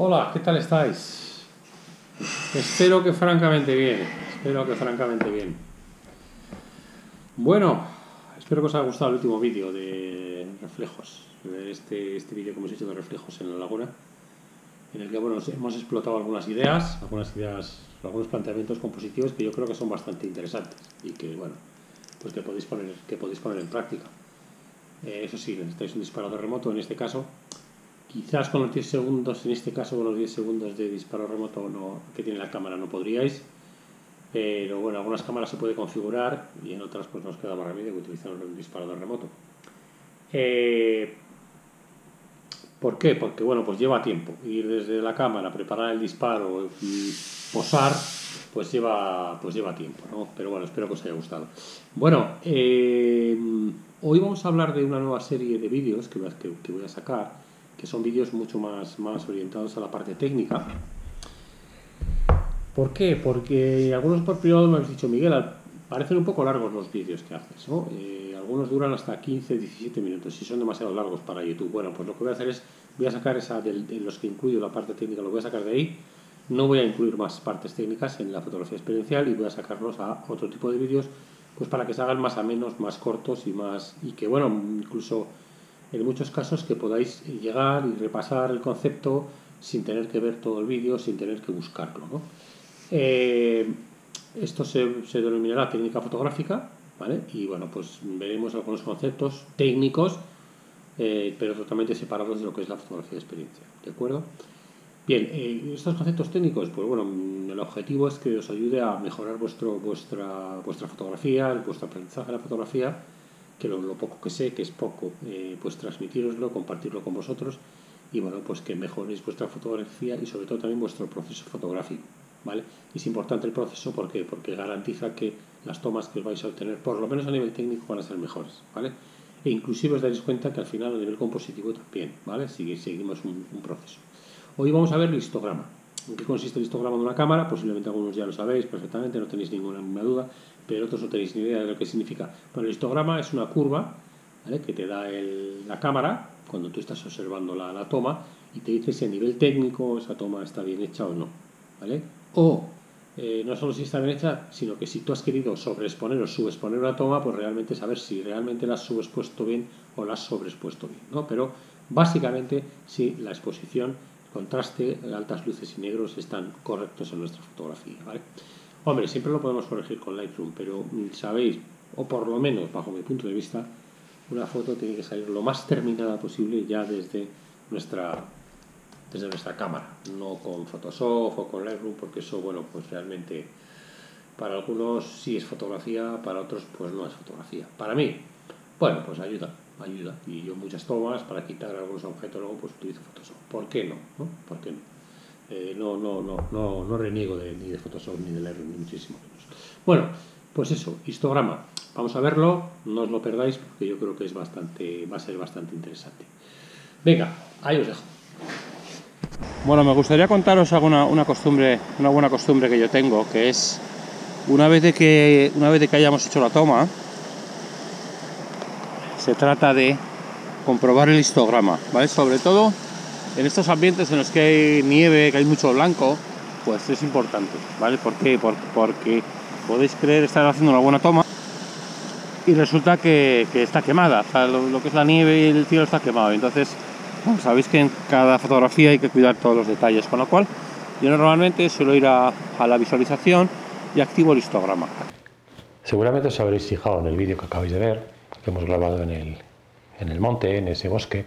Hola, ¿qué tal estáis? Espero que francamente bien. Espero que francamente bien. Bueno, espero que os haya gustado el último vídeo de reflejos. Este, este vídeo que hemos hecho de reflejos en la laguna. En el que bueno, hemos explotado algunas ideas, algunas ideas, algunos planteamientos compositivos que yo creo que son bastante interesantes y que bueno, pues que podéis poner, que podéis poner en práctica. Eh, eso sí, necesitáis un disparador remoto en este caso Quizás con los 10 segundos, en este caso con los 10 segundos de disparo remoto no, que tiene la cámara no podríais, pero bueno, algunas cámaras se puede configurar y en otras pues nos queda más remedio que utilizar un disparador remoto. Eh, ¿Por qué? Porque bueno, pues lleva tiempo. Ir desde la cámara, preparar el disparo y posar, pues lleva, pues lleva tiempo, ¿no? Pero bueno, espero que os haya gustado. Bueno, eh, hoy vamos a hablar de una nueva serie de vídeos que, que, que voy a sacar que son vídeos mucho más, más orientados a la parte técnica. ¿Por qué? Porque algunos por privado me has dicho, Miguel, parecen un poco largos los vídeos que haces, eh, algunos duran hasta 15, 17 minutos y son demasiado largos para YouTube. Bueno, pues lo que voy a hacer es, voy a sacar esa de los que incluyo la parte técnica, lo voy a sacar de ahí. No voy a incluir más partes técnicas en la fotografía experiencial y voy a sacarlos a otro tipo de vídeos, pues para que se hagan más a menos, más cortos y más, y que bueno, incluso en muchos casos que podáis llegar y repasar el concepto sin tener que ver todo el vídeo, sin tener que buscarlo. Eh, esto se, se, denominará técnica fotográfica, ¿vale? Y bueno, pues veremos algunos conceptos técnicos, eh, pero totalmente separados de lo que es la fotografía de experiencia, ¿de acuerdo? Bien, eh, estos conceptos técnicos, pues bueno, el objetivo es que os ayude a mejorar vuestro, vuestra, vuestra fotografía, vuestro aprendizaje de la fotografía, que lo, poco que sé, que es poco, eh, pues transmitiroslo, compartirlo con vosotros y bueno, pues que mejoréis vuestra fotografía y sobre todo también vuestro proceso fotográfico, ¿vale? Es importante el proceso porque porque garantiza que las tomas que vais a obtener, por lo menos a nivel técnico, van a ser mejores, ¿vale? E inclusive os daréis cuenta que al final a nivel compositivo también, ¿vale? Si seguimos un proceso. Hoy vamos a ver el histograma. ¿En qué consiste el histograma de una cámara? Posiblemente algunos ya lo sabéis perfectamente, no tenéis ninguna, duda, pero otros no tenéis ni idea de lo que significa. Bueno, el histograma es una curva que te da la cámara cuando tú estás observando la, toma y te dice si a nivel técnico esa toma está bien hecha o no. ¿vale? O eh, no solo si está bien hecha, sino que si tú has querido sobreexponer o subexponer una toma, pues realmente saber si realmente la has subexpuesto bien o la has sobreexpuesto bien. ¿no? Pero básicamente si la exposición contraste, altas luces y negros están correctos en nuestra fotografía. ¿vale? Hombre, siempre lo podemos corregir con Lightroom, pero mm, sabéis, o por lo menos bajo mi punto de vista, una foto tiene que salir lo más terminada posible ya desde nuestra desde nuestra cámara, no con Photoshop o con Lightroom, porque eso, bueno, pues realmente para algunos sí es fotografía, para otros pues no es fotografía. Para mí, bueno, pues ayuda, ayuda. Y yo muchas tomas para quitar algunos objetos luego pues utilizo Photoshop. ¿Por qué no? ¿No? ¿Por qué no? Eh, no, no, reniego ni de Photoshop ni de Lightroom, ni muchísimo menos. Bueno, pues eso, histograma. Vamos a verlo, no os lo perdáis porque yo creo que es bastante, va a ser bastante interesante. Venga, ahí os dejo. Bueno, me gustaría contaros alguna una costumbre, una buena costumbre que yo tengo, que es una vez de que una vez que hayamos hecho la toma, se trata de comprobar el histograma, ¿vale? Sobre todo en estos ambientes en los que hay nieve, que hay mucho blanco, pues es importante, ¿vale? ¿Por qué? Porque, podéis creer estar haciendo una buena toma y resulta que, está quemada, o lo, que es la nieve y el cielo está quemado. Entonces, sabéis que en cada fotografía hay que cuidar todos los detalles, con lo cual yo normalmente suelo ir a, a la visualización y activo el histograma. Seguramente os habréis fijado en el vídeo que acabáis de ver que hemos grabado en el, monte, en ese bosque,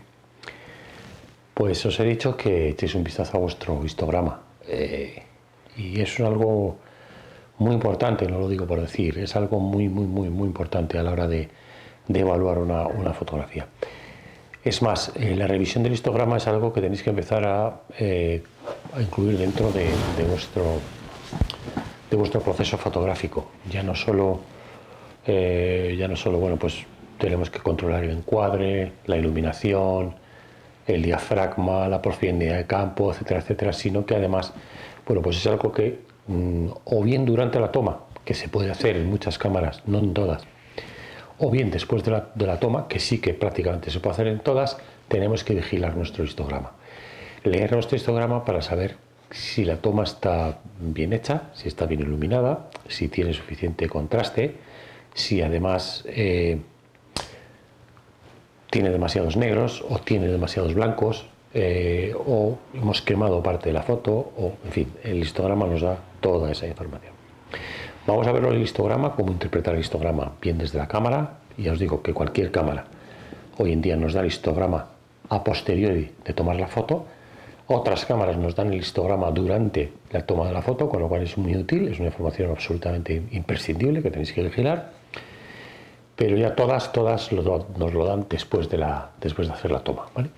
pues os he dicho que echéis un vistazo a vuestro histograma. Eh, y eso es algo muy importante, no lo digo por decir, es algo muy, muy, muy, muy importante a la hora de, de evaluar una, fotografía. Es más, eh, la revisión del histograma es algo que tenéis que empezar a, eh, incluir dentro de, vuestro, de vuestro proceso fotográfico. Ya no solo eh, ya no solo, bueno, pues tenemos que controlar el encuadre, la iluminación, el diafragma, la profundidad de campo, etcétera, etcétera, sino que además, bueno, pues es algo que mm, o bien durante la toma, que se puede hacer en muchas cámaras, no en todas, o bien después de la toma, que sí que prácticamente se puede hacer en todas, tenemos que vigilar nuestro histograma. Leer nuestro histograma para saber si la toma está bien hecha, si está bien iluminada, si tiene suficiente contraste, si además eh, tiene demasiados negros o tiene demasiados blancos eh, o hemos quemado parte de la foto o, en fin, el histograma nos da toda esa información. Vamos a ver el histograma, cómo interpretar el histograma, bien desde la cámara, ya os digo que cualquier cámara hoy en día nos da el histograma a posteriori de tomar la foto, otras cámaras nos dan el histograma durante la toma de la foto, con lo cual es muy útil, es una información absolutamente imprescindible que tenéis que vigilar pero ya todas, todas nos lo dan después de, la, después de hacer la toma. ¿vale?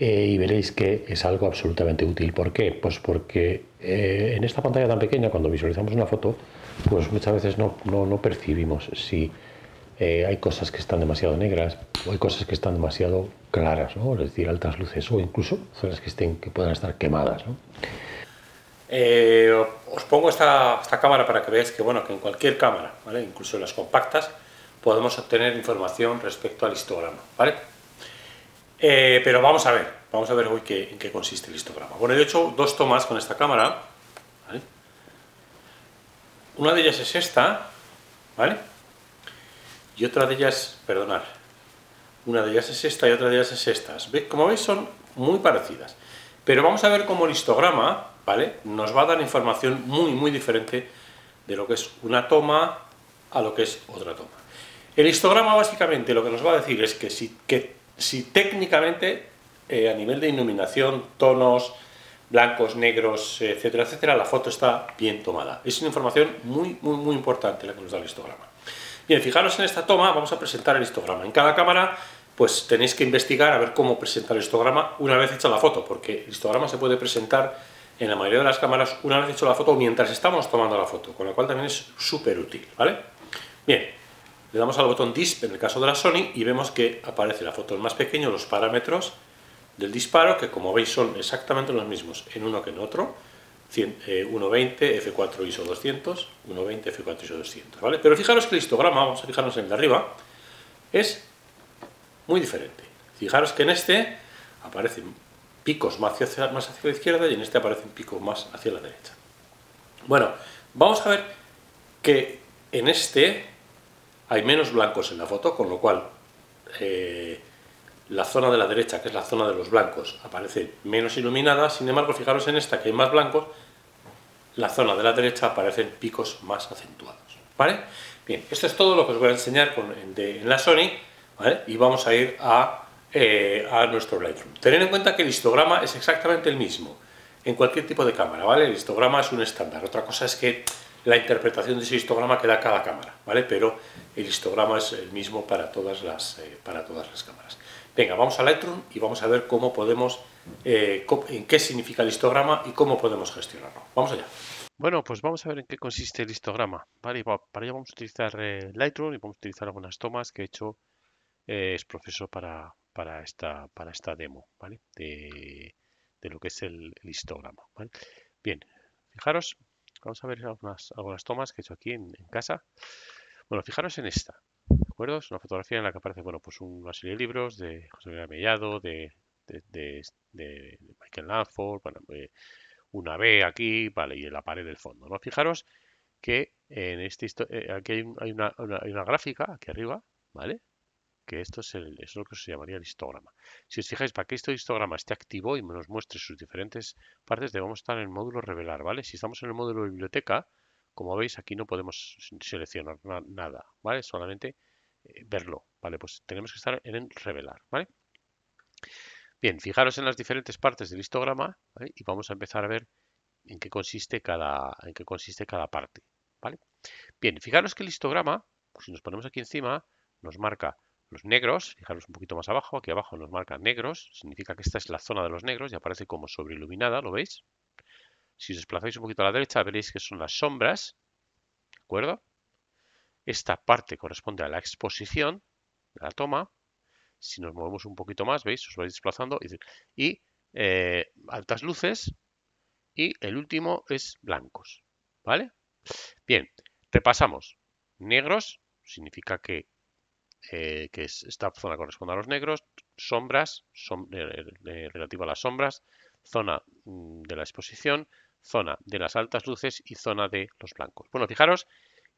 Eh, y veréis que es algo absolutamente útil. ¿Por qué? Pues porque eh, en esta pantalla tan pequeña, cuando visualizamos una foto, pues muchas veces no, no, percibimos si eh, hay cosas que están demasiado negras o hay cosas que están demasiado claras, ¿no? es decir, altas luces o incluso zonas que, estén, que puedan estar quemadas. os pongo esta, esta, cámara para que veáis que, bueno, que en cualquier cámara, ¿vale? incluso las compactas, podemos obtener información respecto al histograma, ¿vale? Eh, pero vamos a ver, vamos a ver hoy en qué consiste el histograma. Bueno, yo he hecho dos tomas con esta cámara, ¿vale? Una de ellas es esta, ¿vale? Y otra de ellas, perdonad, una de ellas es esta y otra de ellas es estas. Como veis son muy parecidas. Pero vamos a ver cómo el histograma, ¿vale? Nos va a dar información muy, muy diferente de lo que es una toma a lo que es otra toma. El histograma básicamente lo que nos va a decir es que si, técnicamente eh, a nivel de iluminación, tonos, blancos, negros, etcétera, etcétera, la foto está bien tomada. Es una información muy, muy, muy importante la que nos da el histograma. Bien, fijaros en esta toma, vamos a presentar el histograma. En cada cámara, pues tenéis que investigar a ver cómo presentar el histograma una vez hecha la foto, porque el histograma se puede presentar en la mayoría de las cámaras una vez hecha la foto mientras estamos tomando la foto, con lo cual también es súper útil, ¿vale? Bien, le damos al botón Disp en el caso de la Sony y vemos que aparece la foto más pequeño, los parámetros del disparo, que como veis son exactamente los mismos en uno que en otro, 1.20 eh, F4 ISO 200, 1.20 F4 ISO 200, ¿vale? Pero fijaros que el histograma, vamos a fijarnos en el de arriba, es muy diferente. Fijaros que en este aparecen picos más hacia, más hacia la izquierda y en este aparecen picos más hacia la derecha. Bueno, vamos a ver que en este hay menos blancos en la foto, con lo cual eh, la zona de la derecha, que es la zona de los blancos, aparece menos iluminada, sin embargo, fijaros en esta que hay más blancos, la zona de la derecha aparecen picos más acentuados. ¿Vale? Bien, esto es todo lo que os voy a enseñar en la Sony y vamos a ir eh, a, nuestro Lightroom. Tened en cuenta que el histograma es exactamente el mismo en cualquier tipo de cámara, ¿vale? El histograma es un estándar. Otra cosa es que la interpretación de ese histograma queda cada cámara, ¿vale? Pero el histograma es el mismo para todas las, eh, para todas las cámaras. Venga, vamos a Lightroom y vamos a ver cómo podemos, eh, en qué significa el histograma y cómo podemos gestionarlo. Vamos allá. Bueno, pues vamos a ver en qué consiste el histograma. Vale, para ello vamos a utilizar eh, Lightroom y vamos a utilizar algunas tomas que he hecho es proceso para, para, esta, para esta demo ¿vale? de, lo que es el, histograma. Bien, fijaros, vamos a ver algunas, algunas tomas que he hecho aquí en casa. Bueno, fijaros en esta, ¿de acuerdo? Es una fotografía en la que aparece, bueno, pues una serie de libros de José María de, Michael Lanford, bueno, eh, una B aquí, vale, y en la pared del fondo, ¿no? Fijaros que en este, eh, aquí hay, una, gráfica, aquí arriba, ¿vale? Que esto es, el, es lo que se llamaría el histograma. Si os fijáis, para que este histograma esté activo y nos muestre sus diferentes partes, debemos estar en el módulo revelar, ¿vale? Si estamos en el módulo biblioteca, como veis, aquí no podemos seleccionar nada, ¿vale? Solamente eh, verlo, ¿vale? Pues tenemos que estar en revelar, ¿vale? Bien, fijaros en las diferentes partes del histograma y vamos a empezar a ver en qué consiste cada, en qué consiste cada parte, ¿vale? Bien, fijaros que el histograma, pues si nos ponemos aquí encima, nos marca los negros, fijaros un poquito más abajo, aquí abajo nos marca negros, significa que esta es la zona de los negros y aparece como sobreiluminada, ¿lo veis? Si os desplazáis un poquito a la derecha, veréis que son las sombras, ¿de acuerdo? Esta parte corresponde a la exposición, de la toma. Si nos movemos un poquito más, veis, os vais desplazando. Y eh, altas luces. Y el último es blancos, ¿vale? Bien, repasamos. Negros significa que, eh, esta zona corresponde a los negros. Sombras, relativo eh, relativa a las sombras. Zona mm, de la exposición, zona de las altas luces y zona de los blancos. Bueno, fijaros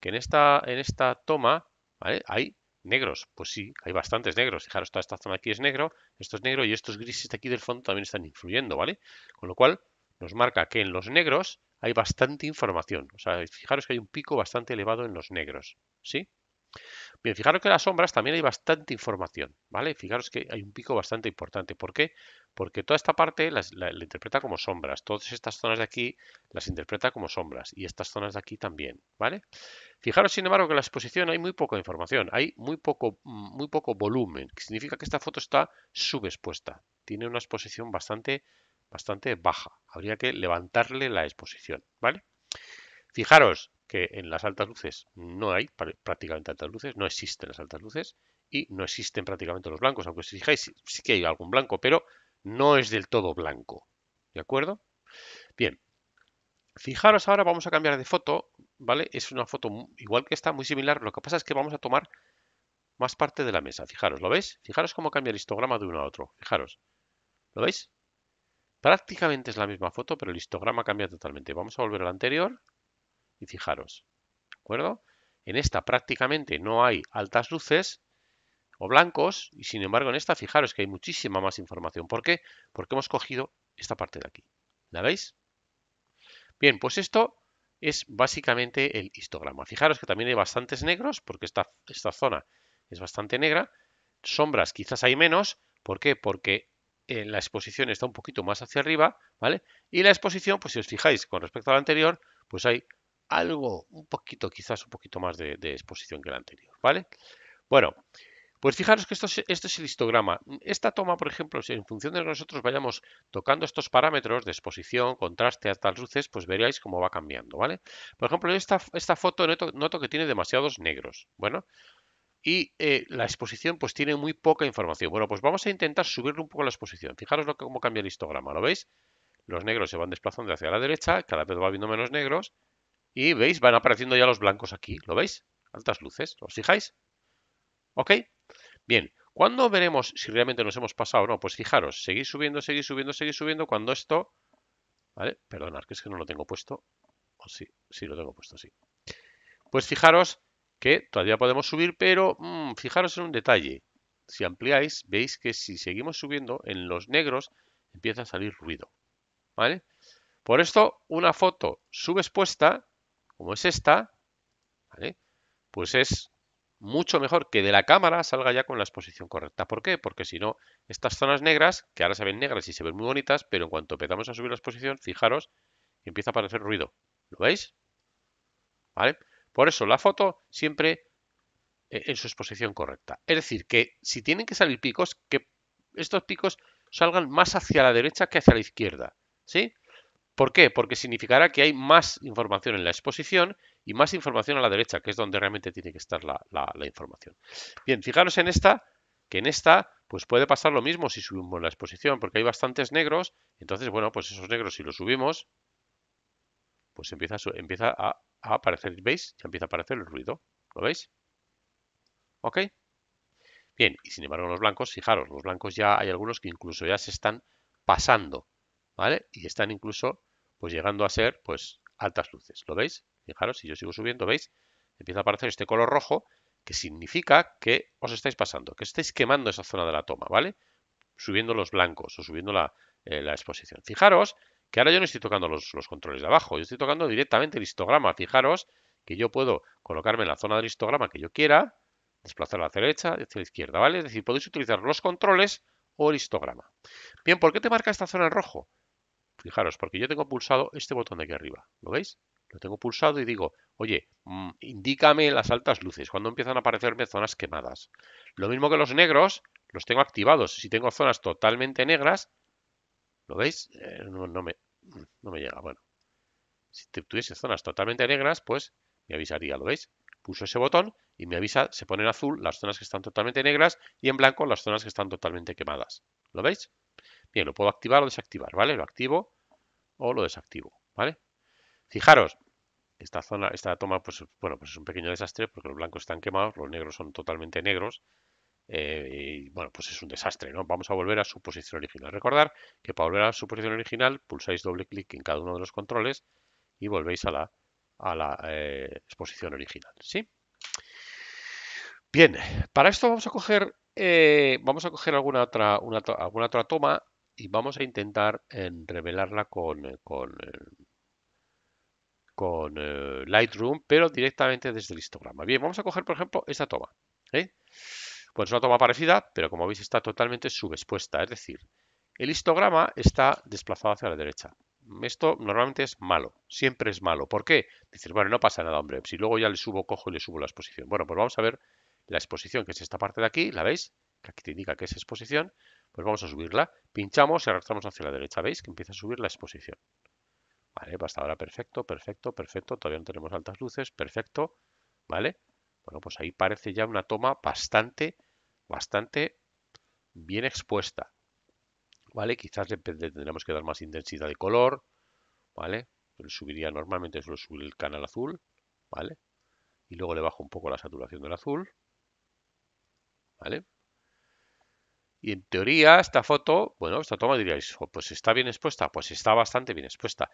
que en esta, en esta toma hay negros. Pues sí, hay bastantes negros. Fijaros, toda esta zona aquí es negro, esto es negro y estos grises de aquí del fondo también están influyendo, ¿vale? Con lo cual nos marca que en los negros hay bastante información. O sea, fijaros que hay un pico bastante elevado en los negros, ¿sí? Bien, fijaros que las sombras también hay bastante información, ¿vale? Fijaros que hay un pico bastante importante. ¿Por qué? Porque toda esta parte la, interpreta como sombras. Todas estas zonas de aquí las interpreta como sombras y estas zonas de aquí también, ¿vale? Fijaros, sin embargo, que en la exposición hay muy poca información, hay muy poco, muy poco volumen, que significa que esta foto está subexpuesta. Tiene una exposición bastante, bastante baja. Habría que levantarle la exposición, ¿vale? Fijaros, que en las altas luces no hay prácticamente altas luces, no existen las altas luces y no existen prácticamente los blancos, aunque si fijáis sí que hay algún blanco, pero no es del todo blanco. ¿De acuerdo? Bien. Fijaros ahora, vamos a cambiar de foto, ¿vale? Es una foto igual que esta, muy similar, lo que pasa es que vamos a tomar más parte de la mesa. Fijaros, ¿lo veis? Fijaros cómo cambia el histograma de uno a otro. Fijaros. ¿Lo veis? Prácticamente es la misma foto, pero el histograma cambia totalmente. Vamos a volver al anterior. Y fijaros, ¿de acuerdo? En esta prácticamente no hay altas luces o blancos, y sin embargo en esta fijaros que hay muchísima más información. ¿Por qué? Porque hemos cogido esta parte de aquí. ¿La veis? Bien, pues esto es básicamente el histograma. Fijaros que también hay bastantes negros, porque esta, esta zona es bastante negra. Sombras quizás hay menos. ¿Por qué? Porque eh, la exposición está un poquito más hacia arriba, ¿vale? Y la exposición, pues si os fijáis con respecto a la anterior, pues hay algo, un poquito, quizás un poquito más de, exposición que la anterior, ¿vale? Bueno, pues fijaros que esto es, es el histograma. Esta toma, por ejemplo, si en función de que nosotros vayamos tocando estos parámetros de exposición, contraste, altas luces, pues veréis cómo va cambiando, ¿vale? Por ejemplo, esta, esta foto noto, que tiene demasiados negros, bueno, y eh, la exposición pues tiene muy poca información. Bueno, pues vamos a intentar subirle un poco la exposición. Fijaros lo que, cómo cambia el histograma, ¿lo veis? Los negros se van desplazando hacia la derecha, cada vez va habiendo menos negros, y veis, van apareciendo ya los blancos aquí. ¿Lo veis? Altas luces. ¿Os fijáis? ¿Ok? Bien. ¿Cuándo veremos si realmente nos hemos pasado o no? Pues fijaros, seguís subiendo, seguís subiendo, seguís subiendo. Cuando esto... ¿Vale? Perdonad, que es que no lo tengo puesto. O sí, sí, lo tengo puesto, sí. Pues fijaros que todavía podemos subir, pero mm, fijaros en un detalle. Si ampliáis, veis que si seguimos subiendo, en los negros empieza a salir ruido. ¿Vale? Por esto, una foto subexpuesta como es esta, pues es mucho mejor que de la cámara salga ya con la exposición correcta. ¿Por qué? Porque si no, estas zonas negras, que ahora se ven negras y se ven muy bonitas, pero en cuanto empezamos a subir la exposición, fijaros, empieza a aparecer ruido. ¿Lo veis? ¿Vale? Por eso la foto siempre eh, en su exposición correcta. Es decir, que si tienen que salir picos, que estos picos salgan más hacia la derecha que hacia la izquierda. ¿Sí? ¿Por qué? Porque significará que hay más información en la exposición y más información a la derecha, que es donde realmente tiene que estar la, información. Bien, fijaros en esta, que en esta pues puede pasar lo mismo si subimos la exposición, porque hay bastantes negros, entonces, bueno, pues esos negros si los subimos, pues empieza, a, aparecer, ¿veis? Ya empieza a aparecer el ruido, ¿lo veis? ¿Ok? Bien, y sin embargo los blancos, fijaros, los blancos ya hay algunos que incluso ya se están pasando, ¿vale? Y están incluso pues llegando a ser pues altas luces. ¿Lo veis? Fijaros, si yo sigo subiendo, ¿veis? Empieza a aparecer este color rojo, que significa que os estáis pasando, que estáis quemando esa zona de la toma, ¿vale? Subiendo los blancos o subiendo la, eh, exposición. Fijaros que ahora yo no estoy tocando los, controles de abajo, yo estoy tocando directamente el histograma. Fijaros que yo puedo colocarme en la zona del histograma que yo quiera, desplazar hacia la derecha, hacia la izquierda, ¿vale? Es decir, podéis utilizar los controles o el histograma. Bien, ¿por qué te marca esta zona en rojo? Fijaros, porque yo tengo pulsado este botón de aquí arriba. ¿Lo veis? Lo tengo pulsado y digo, oye, mm, indícame las altas luces, cuando empiezan a aparecerme zonas quemadas. Lo mismo que los negros, los tengo activados. Si tengo zonas totalmente negras, ¿lo veis? Eh, no, me, no me llega. Bueno, si tuviese zonas totalmente negras, pues me avisaría, ¿lo veis? Pulso ese botón y me avisa, se pone en azul las zonas que están totalmente negras y en blanco las zonas que están totalmente quemadas. ¿Lo veis? Bien, lo puedo activar o desactivar, ¿vale? Lo activo o lo desactivo, ¿vale? Fijaros, esta zona, esta toma, pues bueno, pues es un pequeño desastre porque los blancos están quemados, los negros son totalmente negros. Eh, y bueno, pues es un desastre, ¿no? Vamos a volver a su posición original. Recordar que para volver a su posición original pulsáis doble clic en cada uno de los controles y volvéis a la, a la eh, exposición original, ¿sí? Bien, para esto vamos a coger, eh, vamos a coger alguna, otra, una, alguna otra toma y vamos a intentar en revelarla con, eh, con, eh, eh, Lightroom, pero directamente desde el histograma. Bien, vamos a coger, por ejemplo, esta toma. ¿eh? Pues es una toma parecida, pero como veis está totalmente subexpuesta, es decir, el histograma está desplazado hacia la derecha. Esto normalmente es malo, siempre es malo. ¿Por qué? Dices, bueno, no pasa nada, hombre, si luego ya le subo, cojo y le subo la exposición. Bueno, pues vamos a ver la exposición, que es esta parte de aquí, ¿la veis? Que aquí te indica que es exposición. Pues vamos a subirla, pinchamos y arrastramos hacia la derecha. ¿Veis que empieza a subir la exposición? Vale, pues hasta ahora perfecto, perfecto, perfecto. Todavía no tenemos altas luces, perfecto. ¿Vale? Bueno, pues ahí parece ya una toma bastante, bastante bien expuesta. ¿Vale? Quizás le, tendremos que dar más intensidad de color. ¿Vale? subiría normalmente, suelo subir el canal azul. ¿Vale? Y luego le bajo un poco la saturación del azul. ¿Vale? Y en teoría, esta foto, bueno, esta toma diríais, oh, pues está bien expuesta, pues está bastante bien expuesta.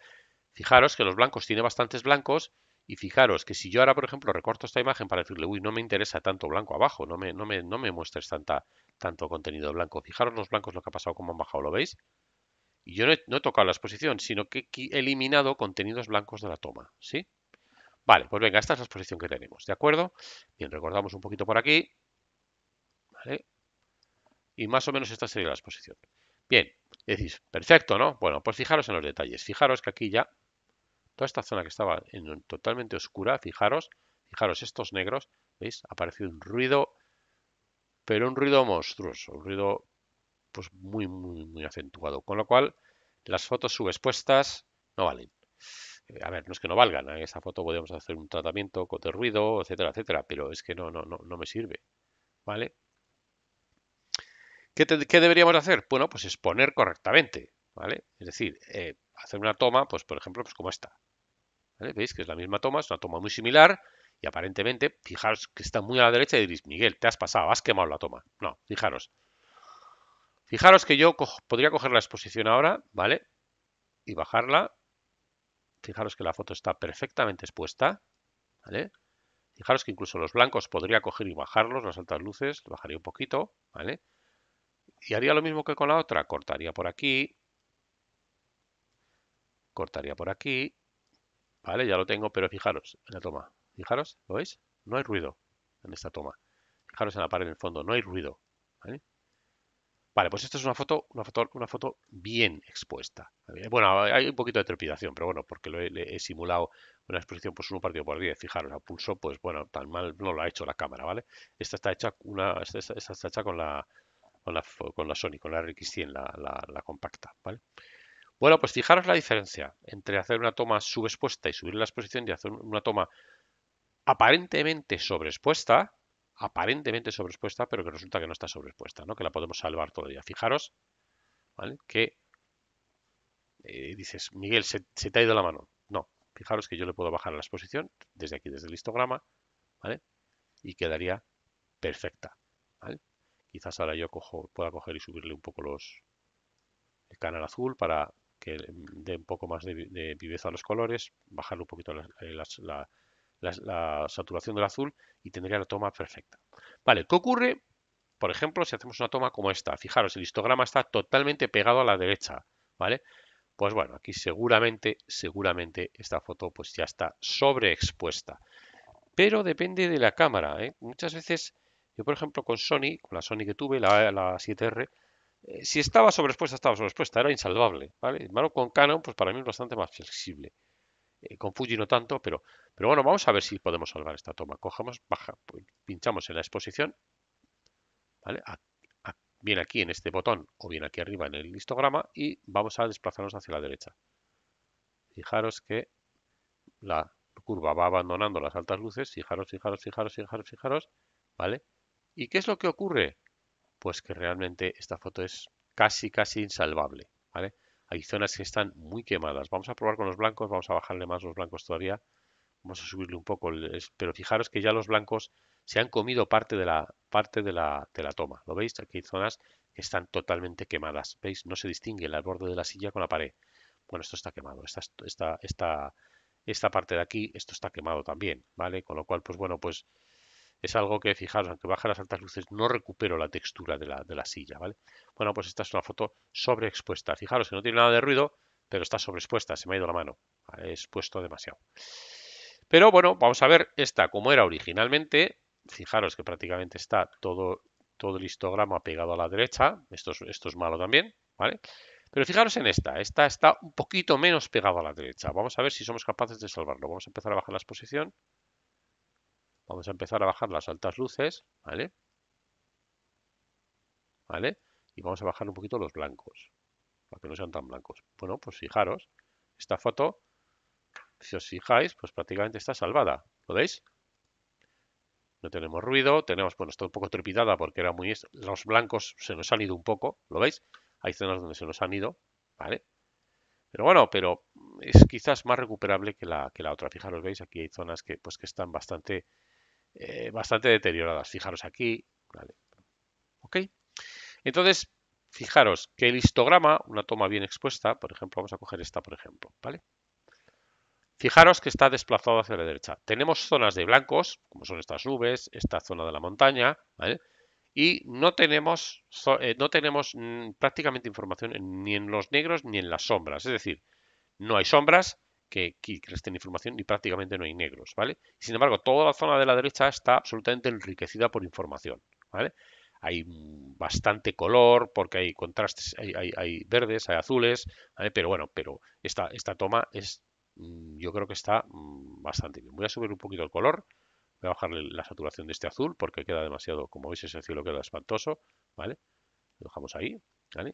Fijaros que los blancos tiene bastantes blancos y fijaros que si yo ahora, por ejemplo, recorto esta imagen para decirle, uy, no me interesa tanto blanco abajo, no me, no me, no me muestres tanta, tanto contenido blanco. Fijaros los blancos lo que ha pasado, cómo han bajado, ¿lo veis? Y yo no he, no he tocado la exposición, sino que he eliminado contenidos blancos de la toma, ¿sí? Vale, pues venga, esta es la exposición que tenemos, ¿de acuerdo? Bien, recordamos un poquito por aquí. Vale, y más o menos esta sería la exposición. Bien, decís, perfecto, ¿no? Bueno, pues fijaros en los detalles. Fijaros que aquí ya, toda esta zona que estaba en, totalmente oscura, fijaros, fijaros estos negros, ¿veis? Apareció un ruido, pero un ruido monstruoso, un ruido pues muy, muy, muy acentuado. Con lo cual, las fotos subexpuestas no valen. Eh, a ver, no es que no valgan, en ¿eh? esta foto podemos hacer un tratamiento de ruido, etcétera, etcétera, pero es que no, no, no, no me sirve. ¿Vale? ¿Qué, deberíamos hacer? Bueno, pues exponer correctamente, ¿vale? Es decir, eh, hacer una toma, pues por ejemplo, pues como esta. ¿vale? ¿Veis que es la misma toma? Es una toma muy similar y aparentemente, fijaros que está muy a la derecha y diréis, Miguel, te has pasado, has quemado la toma. No, fijaros. Fijaros que yo podría coger la exposición ahora, ¿vale? Y bajarla. Fijaros que la foto está perfectamente expuesta, ¿vale? Fijaros que incluso los blancos podría coger y bajarlos, las altas luces, bajaría un poquito, ¿vale? Y haría lo mismo que con la otra. Cortaría por aquí. Cortaría por aquí. Vale, ya lo tengo, pero fijaros en la toma. Fijaros, ¿lo veis? No hay ruido en esta toma. Fijaros en la pared en el fondo, no hay ruido. ¿vale? Vale, pues esta es una foto, una foto, una foto bien expuesta. Bueno, hay un poquito de trepidación, pero bueno, porque lo he, simulado una exposición pues uno partido por 10. Fijaros, a pulso, pues bueno, tan mal no lo ha hecho la cámara, ¿vale? Esta está hecha una, esta está hecha con la con la, Sony, con la RX100, la, compacta. ¿vale? Bueno, pues fijaros la diferencia entre hacer una toma subexpuesta y subir la exposición y hacer una toma aparentemente sobreexpuesta, aparentemente sobreexpuesta, pero que resulta que no está sobreexpuesta, ¿no? que la podemos salvar todavía. Fijaros ¿vale? que eh, dices, Miguel, se, te ha ido la mano. No, fijaros que yo le puedo bajar la exposición desde aquí, desde el histograma, ¿vale? y quedaría perfecta. ¿vale? Quizás ahora yo pueda coger y subirle un poco los el canal azul para que dé un poco más de, viveza a los colores, bajarle un poquito eh, la, saturación del azul y tendría la toma perfecta. Vale, ¿qué ocurre? Por ejemplo, si hacemos una toma como esta. Fijaros, el histograma está totalmente pegado a la derecha, ¿vale? Pues bueno, aquí seguramente, seguramente esta foto pues ya está sobreexpuesta. Pero depende de la cámara. ¿eh? Muchas veces yo, por ejemplo, con Sony, con la Sony que tuve, la, la 7R, eh, si estaba sobreexpuesta, estaba sobreexpuesta, era insalvable, ¿vale? malo con Canon, pues para mí es bastante más flexible. Eh, con Fuji no tanto, pero, pero bueno, vamos a ver si podemos salvar esta toma. Cogemos, baja, pues, pinchamos en la exposición, ¿vale? bien aquí en este botón o bien aquí arriba en el histograma y vamos a desplazarnos hacia la derecha. Fijaros que la curva va abandonando las altas luces, fijaros, fijaros, fijaros, fijaros, fijaros, ¿vale? ¿Y qué es lo que ocurre? Pues que realmente esta foto es casi, casi insalvable. ¿vale? Hay zonas que están muy quemadas. Vamos a probar con los blancos, vamos a bajarle más los blancos todavía. Vamos a subirle un poco, pero fijaros que ya los blancos se han comido parte de la, parte la, toma. ¿Lo veis? Aquí hay zonas que están totalmente quemadas. ¿Veis? No se distingue el borde de la silla con la pared. Bueno, esto está quemado. Esta, esta parte de aquí, esto está quemado también, ¿vale? Con lo cual, pues bueno, pues es algo que, fijaros, aunque baja las altas luces, no recupero la textura de la, silla, ¿vale? Bueno, pues esta es una foto sobreexpuesta. Fijaros que no tiene nada de ruido, pero está sobreexpuesta, se me ha ido la mano. He expuesto demasiado. Pero bueno, vamos a ver esta como era originalmente. Fijaros que prácticamente está todo, todo el histograma pegado a la derecha. Esto es, esto es malo también, ¿vale? Pero fijaros en esta. Esta está un poquito menos pegada a la derecha. Vamos a ver si somos capaces de salvarlo. Vamos a empezar a bajar la exposición. Vamos a empezar a bajar las altas luces, ¿vale? ¿Vale? Y vamos a bajar un poquito los blancos, para que no sean tan blancos. Bueno, pues fijaros, esta foto, si os fijáis, pues prácticamente está salvada. ¿Lo veis? No tenemos ruido, tenemos, bueno, está un poco trepidada porque era muy... Los blancos se nos han ido un poco, ¿lo veis? Hay zonas donde se nos han ido, ¿vale? Pero bueno, pero es quizás más recuperable que la, que la otra. Fijaros, veis, aquí hay zonas que, pues, que están bastante eh, bastante deterioradas. Fijaros aquí. ¿Ok? Entonces, fijaros que el histograma, una toma bien expuesta, por ejemplo, vamos a coger esta, por ejemplo, ¿vale? Fijaros que está desplazado hacia la derecha. Tenemos zonas de blancos, como son estas nubes, esta zona de la montaña, ¿vale? Y no tenemos, eh, no tenemos mm, prácticamente información ni en los negros ni en las sombras. Es decir, no hay sombras, que, que información y prácticamente no hay negros, ¿vale? Sin embargo, toda la zona de la derecha está absolutamente enriquecida por información, ¿vale? Hay mm, bastante color porque hay contrastes, hay, hay, hay verdes, hay azules, ¿vale? pero bueno, pero esta, esta toma es, mm, yo creo que está mm, bastante bien. Voy a subir un poquito el color, voy a bajarle la saturación de este azul porque queda demasiado, como veis, ese cielo queda espantoso, ¿vale? Lo dejamos ahí, ¿vale?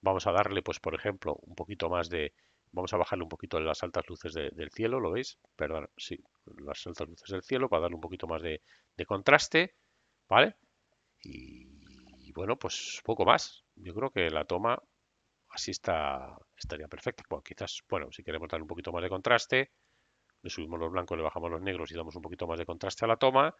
Vamos a darle, pues, por ejemplo, un poquito más de, vamos a bajarle un poquito las altas luces del cielo, ¿lo veis? Perdón, sí, las altas luces del cielo para darle un poquito más de, contraste, ¿vale? Y, bueno, pues poco más. Yo creo que la toma así está estaría perfecta. Pues quizás, bueno, si queremos dar un poquito más de contraste, le subimos los blancos, le bajamos los negros y damos un poquito más de contraste a la toma,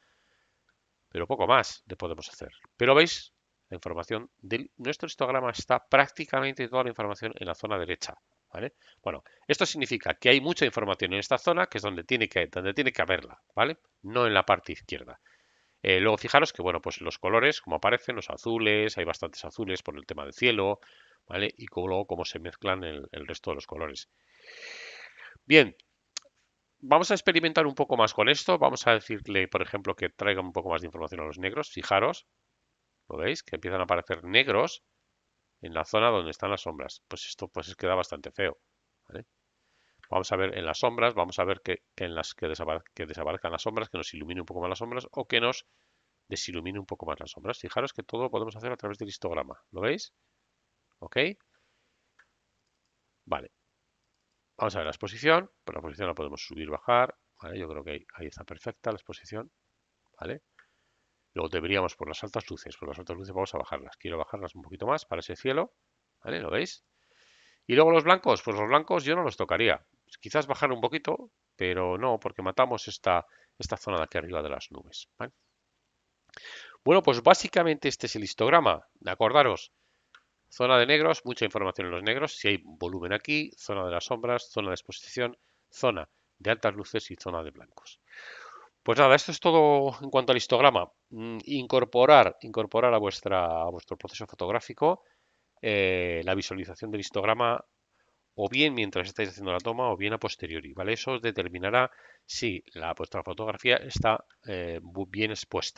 pero poco más le podemos hacer. Pero veis, la información de nuestro histograma está prácticamente toda la información en la zona derecha. Bueno, esto significa que hay mucha información en esta zona, que es donde tiene que, donde tiene que haberla, ¿vale? No en la parte izquierda. Eh, luego fijaros que, bueno, pues los colores, como aparecen, los azules, hay bastantes azules por el tema del cielo, ¿vale? Y luego cómo se mezclan el, resto de los colores. Bien, vamos a experimentar un poco más con esto. Vamos a decirle, por ejemplo, que traiga un poco más de información a los negros. Fijaros, ¿lo veis? Que empiezan a aparecer negros en la zona donde están las sombras. Pues esto pues queda bastante feo. Vamos a ver en las sombras, vamos a ver que, en las que, desabarcan las sombras, que nos ilumine un poco más las sombras o que nos desilumine un poco más las sombras. Fijaros que todo lo podemos hacer a través del histograma. ¿Lo veis? ¿Ok? Vale. Vamos a ver la exposición. la exposición la podemos subir, bajar. Yo creo que ahí, ahí está perfecta la exposición. ¿Vale? Luego deberíamos por las altas luces, por las altas luces vamos a bajarlas. Quiero bajarlas un poquito más para ese cielo. ¿Vale? ¿Lo veis? Y luego los blancos, pues los blancos yo no los tocaría. Quizás bajar un poquito, pero no, porque matamos esta, esta zona de aquí arriba de las nubes. Bueno, pues básicamente este es el histograma. Acordaros, zona de negros, mucha información en los negros, si hay volumen aquí, zona de las sombras, zona de exposición, zona de altas luces y zona de blancos. Pues nada, esto es todo en cuanto al histograma. Mm, incorporar, incorporar a, vuestra, a vuestro proceso fotográfico eh, la visualización del histograma o bien mientras estáis haciendo la toma o bien a posteriori. ¿vale? Eso os determinará si la, vuestra fotografía está eh, bien expuesta.